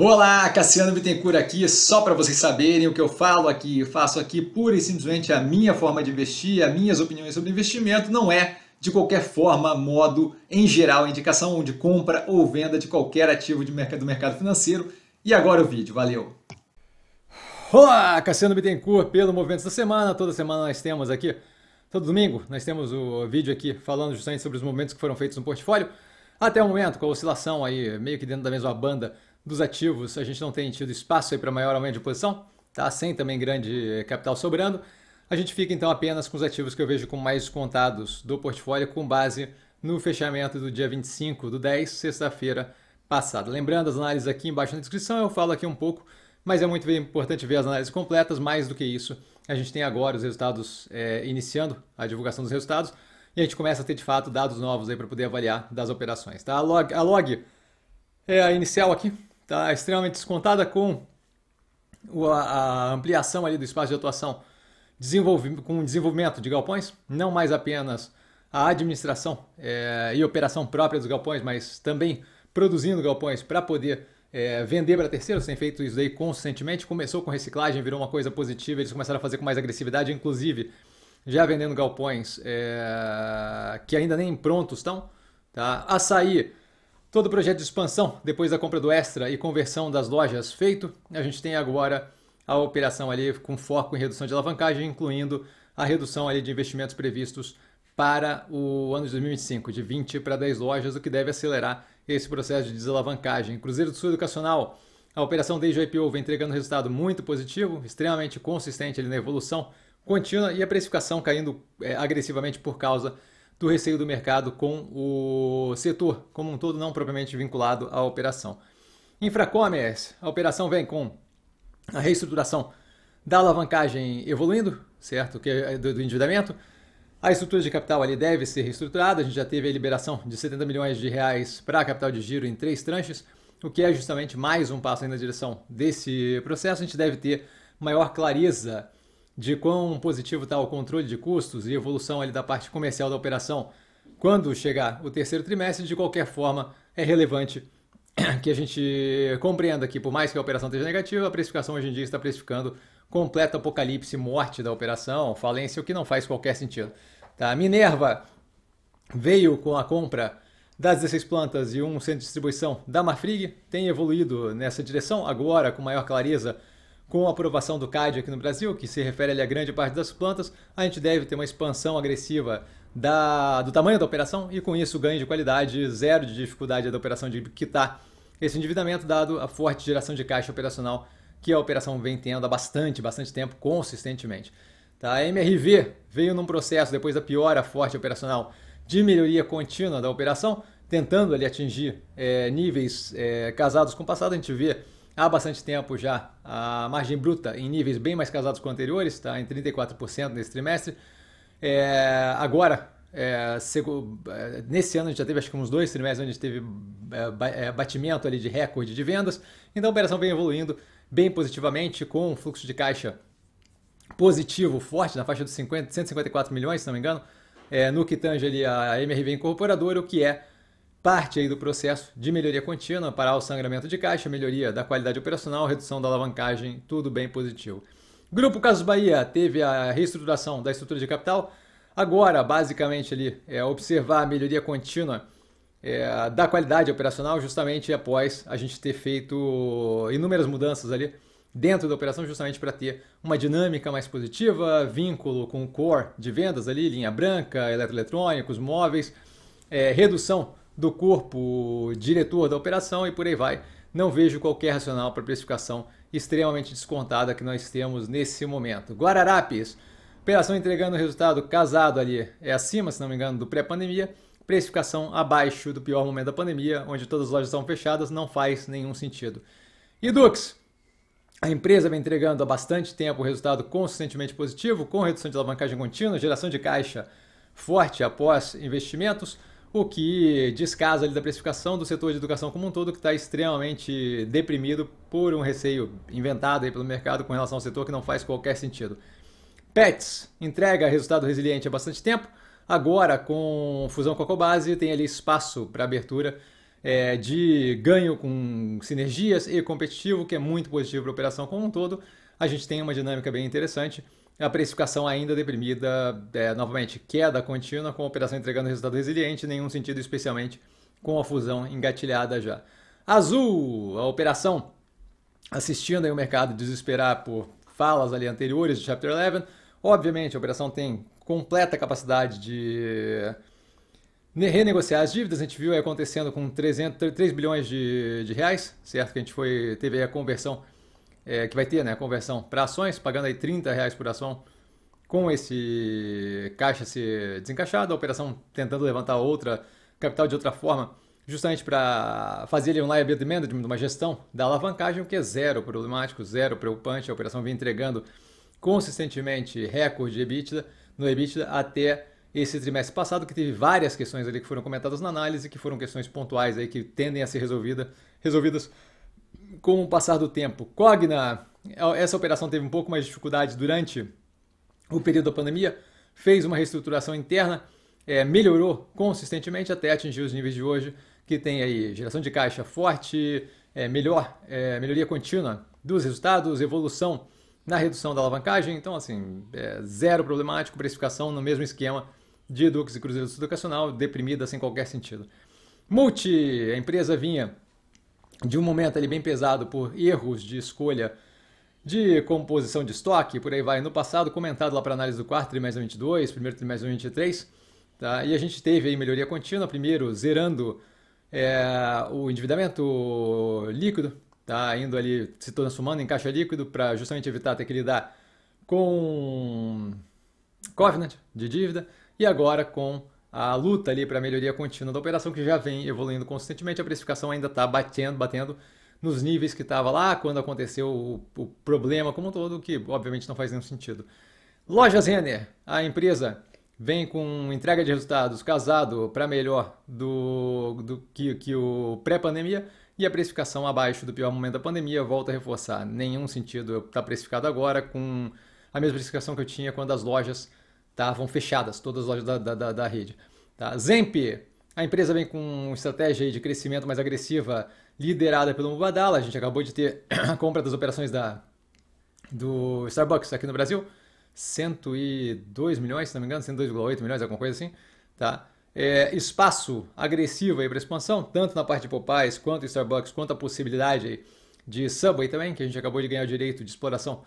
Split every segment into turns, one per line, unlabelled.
Olá, Cassiano Bittencourt aqui, só para vocês saberem o que eu falo aqui, eu faço aqui pura e simplesmente a minha forma de investir, as minhas opiniões sobre investimento, não é de qualquer forma, modo, em geral, indicação de compra ou venda de qualquer ativo de mercado, do mercado financeiro. E agora o vídeo, valeu! Olá, Cassiano Bittencourt pelo movimento da Semana, toda semana nós temos aqui, todo domingo, nós temos o vídeo aqui falando justamente sobre os movimentos que foram feitos no portfólio, até o momento, com a oscilação aí, meio que dentro da mesma banda dos ativos, a gente não tem tido espaço para maior aumento de posição, tá? sem também grande eh, capital sobrando. A gente fica então apenas com os ativos que eu vejo com mais contados do portfólio, com base no fechamento do dia 25 do 10, sexta-feira passada. Lembrando, as análises aqui embaixo na descrição, eu falo aqui um pouco, mas é muito importante ver as análises completas. Mais do que isso, a gente tem agora os resultados é, iniciando a divulgação dos resultados e a gente começa a ter de fato dados novos aí para poder avaliar das operações. Tá? A log, a log é a inicial aqui, está extremamente descontada com a ampliação ali do espaço de atuação com o desenvolvimento de galpões, não mais apenas a administração é, e operação própria dos galpões, mas também produzindo galpões para poder é, vender para terceiros, tem feito isso aí constantemente, Começou com reciclagem, virou uma coisa positiva, eles começaram a fazer com mais agressividade, inclusive já vendendo galpões é, que ainda nem prontos estão. Tá? Açaí Todo o projeto de expansão, depois da compra do Extra e conversão das lojas feito, a gente tem agora a operação ali com foco em redução de alavancagem, incluindo a redução ali de investimentos previstos para o ano de 2025, de 20 para 10 lojas, o que deve acelerar esse processo de desalavancagem. Cruzeiro do Sul Educacional, a operação desde o IPO vem entregando resultado muito positivo, extremamente consistente ali na evolução contínua e a precificação caindo é, agressivamente por causa do receio do mercado com o setor como um todo, não propriamente vinculado à operação. Infracommerce, a operação vem com a reestruturação da alavancagem evoluindo, certo? Que é do, do endividamento. A estrutura de capital ali deve ser reestruturada. A gente já teve a liberação de 70 milhões de reais para capital de giro em três tranches, o que é justamente mais um passo na direção desse processo. A gente deve ter maior clareza de quão positivo está o controle de custos e evolução ali da parte comercial da operação quando chegar o terceiro trimestre, de qualquer forma, é relevante que a gente compreenda que, por mais que a operação esteja negativa, a precificação hoje em dia está precificando completo apocalipse, morte da operação, falência, o que não faz qualquer sentido. Tá? Minerva veio com a compra das 16 plantas e um centro de distribuição da Marfrig, tem evoluído nessa direção, agora com maior clareza com a aprovação do CAD aqui no Brasil, que se refere ali a grande parte das plantas, a gente deve ter uma expansão agressiva da, do tamanho da operação e com isso ganho de qualidade, zero de dificuldade da operação de quitar esse endividamento, dado a forte geração de caixa operacional que a operação vem tendo há bastante, bastante tempo, consistentemente. Tá? A MRV veio num processo, depois da piora forte operacional, de melhoria contínua da operação, tentando ali atingir é, níveis é, casados com o passado, a gente vê há bastante tempo já. A margem bruta em níveis bem mais casados com anteriores, está em 34% nesse trimestre. É, agora, é, é, nesse ano a gente já teve acho que uns dois trimestres onde a gente teve é, é, batimento ali de recorde de vendas. Então a operação vem evoluindo bem positivamente com um fluxo de caixa positivo, forte, na faixa dos 50, 154 milhões, se não me engano, é, no que tange ali a MRV incorporadora, o que é parte aí do processo de melhoria contínua, para o sangramento de caixa, melhoria da qualidade operacional, redução da alavancagem, tudo bem positivo. Grupo Casos Bahia teve a reestruturação da estrutura de capital. Agora, basicamente, ali, é observar a melhoria contínua é, da qualidade operacional, justamente após a gente ter feito inúmeras mudanças ali dentro da operação, justamente para ter uma dinâmica mais positiva, vínculo com o core de vendas ali, linha branca, eletroeletrônicos, móveis, é, redução do corpo diretor da operação e por aí vai. Não vejo qualquer racional para a precificação extremamente descontada que nós temos nesse momento. Guararapes, operação entregando resultado casado ali, é acima, se não me engano, do pré-pandemia. Precificação abaixo do pior momento da pandemia, onde todas as lojas estão fechadas, não faz nenhum sentido. E Dux, a empresa vem entregando há bastante tempo resultado consistentemente positivo, com redução de alavancagem contínua, geração de caixa forte após investimentos, o que descasa ali da precificação do setor de educação como um todo, que está extremamente deprimido por um receio inventado aí pelo mercado com relação ao setor que não faz qualquer sentido. Pets entrega resultado resiliente há bastante tempo, agora com fusão com a Cobase tem ali espaço para abertura é, de ganho com sinergias e competitivo, que é muito positivo para a operação como um todo. A gente tem uma dinâmica bem interessante a precificação ainda deprimida, é, novamente, queda contínua, com a operação entregando resultado resiliente, nenhum sentido, especialmente com a fusão engatilhada já. Azul, a operação assistindo aí o mercado desesperar por falas ali anteriores de Chapter 11. Obviamente, a operação tem completa capacidade de renegociar as dívidas. A gente viu aí acontecendo com 300, 3 bilhões de, de reais, certo? Que a gente foi, teve a conversão é, que vai ter né, conversão para ações, pagando aí 30 reais por ação com esse caixa se desencaixado, a operação tentando levantar outra capital de outra forma, justamente para fazer ali um liability management, uma gestão da alavancagem, que é zero problemático, zero preocupante, a operação vem entregando consistentemente recorde EBITDA, no EBITDA até esse trimestre passado, que teve várias questões ali que foram comentadas na análise, que foram questões pontuais aí que tendem a ser resolvida, resolvidas com o passar do tempo. Cogna, essa operação teve um pouco mais de dificuldade durante o período da pandemia, fez uma reestruturação interna, é, melhorou consistentemente até atingir os níveis de hoje, que tem aí geração de caixa forte, é, melhor, é, melhoria contínua dos resultados, evolução na redução da alavancagem, então assim, é zero problemático, precificação no mesmo esquema de educação, e Cruzeiro Educacional, deprimida sem qualquer sentido. Multi, a empresa vinha de um momento ali bem pesado por erros de escolha de composição de estoque, por aí vai, no passado, comentado lá para análise do quarto trimestre 22, primeiro trimestre 23, tá? e a gente teve aí melhoria contínua, primeiro zerando é, o endividamento líquido, tá? indo ali, se transformando em caixa líquido para justamente evitar ter que lidar com covenant de dívida, e agora com a luta ali para melhoria contínua da operação, que já vem evoluindo constantemente, a precificação ainda está batendo, batendo nos níveis que estava lá quando aconteceu o, o, problema como um todo, que obviamente não faz nenhum sentido. Lojas Renner, a empresa vem com entrega de resultados casado para melhor do, do que, que o pré-pandemia e a precificação abaixo do pior momento da pandemia, volta a reforçar. Nenhum sentido estar tá precificado agora com a mesma precificação que eu tinha quando as lojas estavam tá? fechadas, todas as lojas da, da, da rede. Tá? Zemp, a empresa vem com uma estratégia de crescimento mais agressiva, liderada pelo Mubadala. A gente acabou de ter a compra das operações da, do Starbucks aqui no Brasil. 102 milhões, se não me engano, 102,8 milhões, alguma coisa assim. Tá? É, espaço agressivo para expansão, tanto na parte de Popeyes, quanto Starbucks, quanto a possibilidade de Subway também, que a gente acabou de ganhar o direito de exploração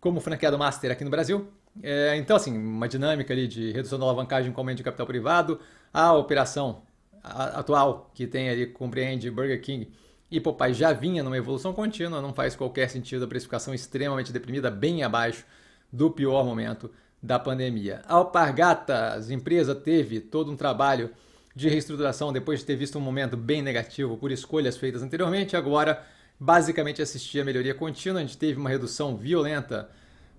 como franqueado master aqui no Brasil. É, então, assim, uma dinâmica ali de redução da alavancagem com aumento de capital privado, a operação atual que tem ali compreende Burger King e Popeye já vinha numa evolução contínua, não faz qualquer sentido a precificação extremamente deprimida, bem abaixo do pior momento da pandemia. A Alpargatas, empresa, teve todo um trabalho de reestruturação depois de ter visto um momento bem negativo por escolhas feitas anteriormente, agora basicamente assistia a melhoria contínua, a gente teve uma redução violenta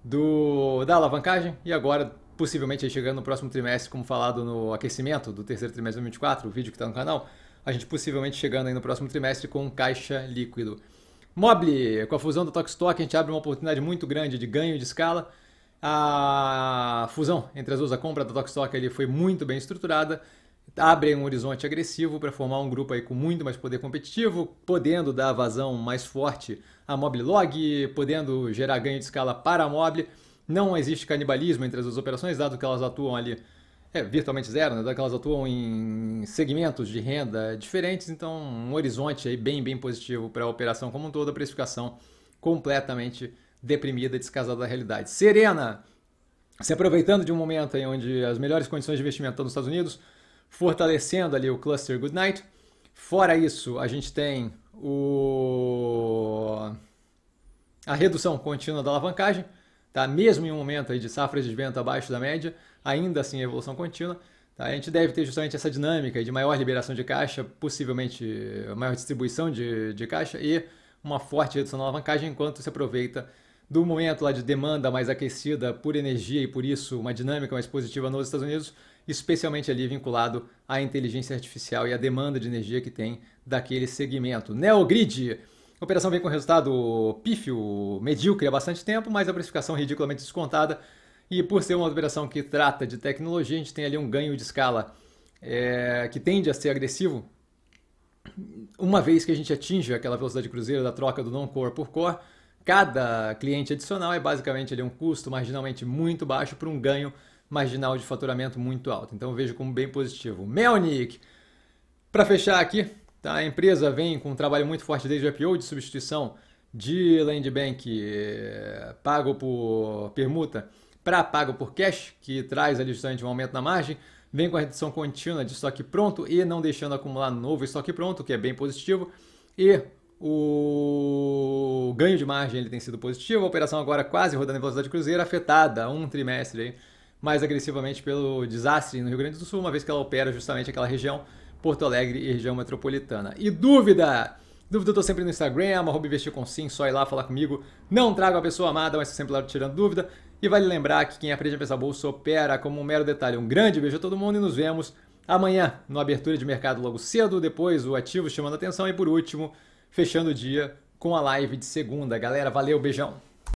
do, da alavancagem e agora possivelmente chegando no próximo trimestre, como falado no aquecimento do terceiro trimestre de 2024, o vídeo que está no canal, a gente possivelmente chegando aí no próximo trimestre com caixa líquido. Mobile, com a fusão do Tokstok, a gente abre uma oportunidade muito grande de ganho de escala. A fusão entre as duas, a compra da Tokstok ali foi muito bem estruturada abrem um horizonte agressivo para formar um grupo aí com muito mais poder competitivo, podendo dar vazão mais forte à Mobile Log, podendo gerar ganho de escala para a Mobile. Não existe canibalismo entre as duas operações, dado que elas atuam ali é, virtualmente zero, né? dado que elas atuam em segmentos de renda diferentes, então um horizonte aí bem, bem positivo para a operação como um todo, a precificação completamente deprimida, descasada da realidade. Serena, se aproveitando de um momento aí onde as melhores condições de investimento estão nos Estados Unidos, fortalecendo ali o cluster Goodnight. Fora isso, a gente tem o... a redução contínua da alavancagem, tá? mesmo em um momento de safras de vento abaixo da média, ainda assim evolução contínua. Tá? A gente deve ter justamente essa dinâmica de maior liberação de caixa, possivelmente maior distribuição de, de caixa e uma forte redução na alavancagem enquanto se aproveita do momento lá de demanda mais aquecida por energia e por isso uma dinâmica mais positiva nos Estados Unidos especialmente ali vinculado à inteligência artificial e à demanda de energia que tem daquele segmento. Neogrid. A operação vem com resultado pífio, medíocre há bastante tempo, mas a precificação ridiculamente descontada. E por ser uma operação que trata de tecnologia, a gente tem ali um ganho de escala é, que tende a ser agressivo. Uma vez que a gente atinge aquela velocidade cruzeira da troca do non-core por core, cada cliente adicional é basicamente ali um custo marginalmente muito baixo para um ganho marginal de faturamento muito alta. Então eu vejo como bem positivo. Melnick, para fechar aqui, tá? a empresa vem com um trabalho muito forte desde o IPO de substituição de land bank eh, pago por permuta para pago por cash, que traz ali justamente um aumento na margem, vem com a redução contínua de estoque pronto e não deixando acumular novo estoque pronto, que é bem positivo, e o ganho de margem ele tem sido positivo, a operação agora quase rodando em velocidade cruzeira, afetada um trimestre aí, mais agressivamente pelo desastre no Rio Grande do Sul, uma vez que ela opera justamente aquela região, Porto Alegre e região metropolitana. E dúvida? Dúvida eu tô sempre no Instagram, arroba investir com sim, só ir lá falar comigo. Não trago a pessoa amada, mas sempre lá tirando dúvida. E vale lembrar que quem aprende a pensar bolsa opera como um mero detalhe. Um grande beijo a todo mundo e nos vemos amanhã no abertura de mercado logo cedo, depois o ativo chamando atenção e por último, fechando o dia com a live de segunda. Galera, valeu, beijão.